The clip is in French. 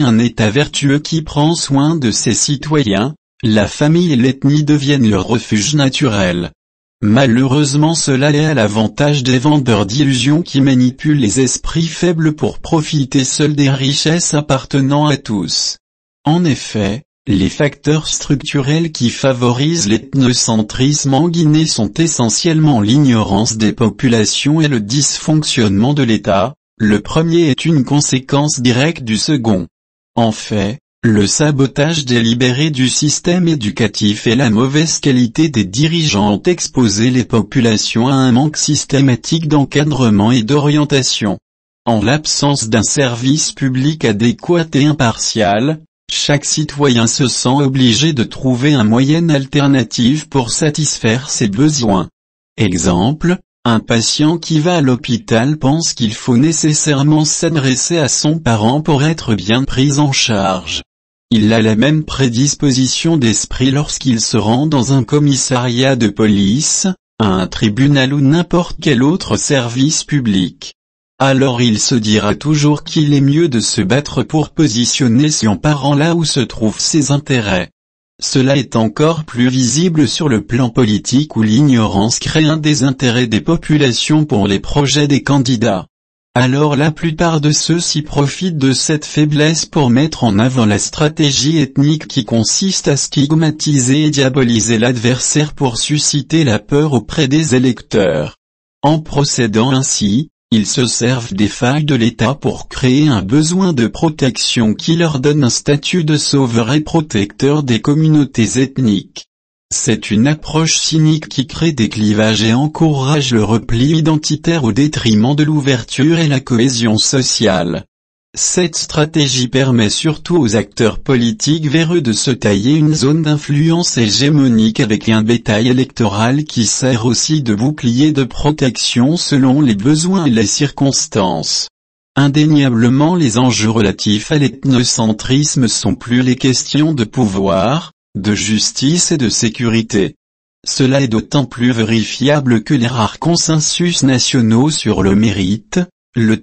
Un État vertueux qui prend soin de ses citoyens, la famille et l'ethnie deviennent leur refuge naturel. Malheureusement cela est à l'avantage des vendeurs d'illusions qui manipulent les esprits faibles pour profiter seuls des richesses appartenant à tous. En effet, les facteurs structurels qui favorisent l'ethnocentrisme en Guinée sont essentiellement l'ignorance des populations et le dysfonctionnement de l'État, le premier est une conséquence directe du second. En fait, le sabotage délibéré du système éducatif et la mauvaise qualité des dirigeants ont exposé les populations à un manque systématique d'encadrement et d'orientation. En l'absence d'un service public adéquat et impartial, chaque citoyen se sent obligé de trouver un moyen alternatif pour satisfaire ses besoins. Exemple, un patient qui va à l'hôpital pense qu'il faut nécessairement s'adresser à son parent pour être bien pris en charge. Il a la même prédisposition d'esprit lorsqu'il se rend dans un commissariat de police, un tribunal ou n'importe quel autre service public. Alors il se dira toujours qu'il est mieux de se battre pour positionner son parent là où se trouvent ses intérêts. Cela est encore plus visible sur le plan politique où l'ignorance crée un désintérêt des populations pour les projets des candidats. Alors la plupart de ceux-ci profitent de cette faiblesse pour mettre en avant la stratégie ethnique qui consiste à stigmatiser et diaboliser l'adversaire pour susciter la peur auprès des électeurs. En procédant ainsi, ils se servent des failles de l'État pour créer un besoin de protection qui leur donne un statut de sauveur et protecteur des communautés ethniques. C'est une approche cynique qui crée des clivages et encourage le repli identitaire au détriment de l'ouverture et la cohésion sociale. Cette stratégie permet surtout aux acteurs politiques véreux de se tailler une zone d'influence hégémonique avec un bétail électoral qui sert aussi de bouclier de protection selon les besoins et les circonstances. Indéniablement les enjeux relatifs à l'ethnocentrisme sont plus les questions de pouvoir, de justice et de sécurité. Cela est d'autant plus vérifiable que les rares consensus nationaux sur le mérite, le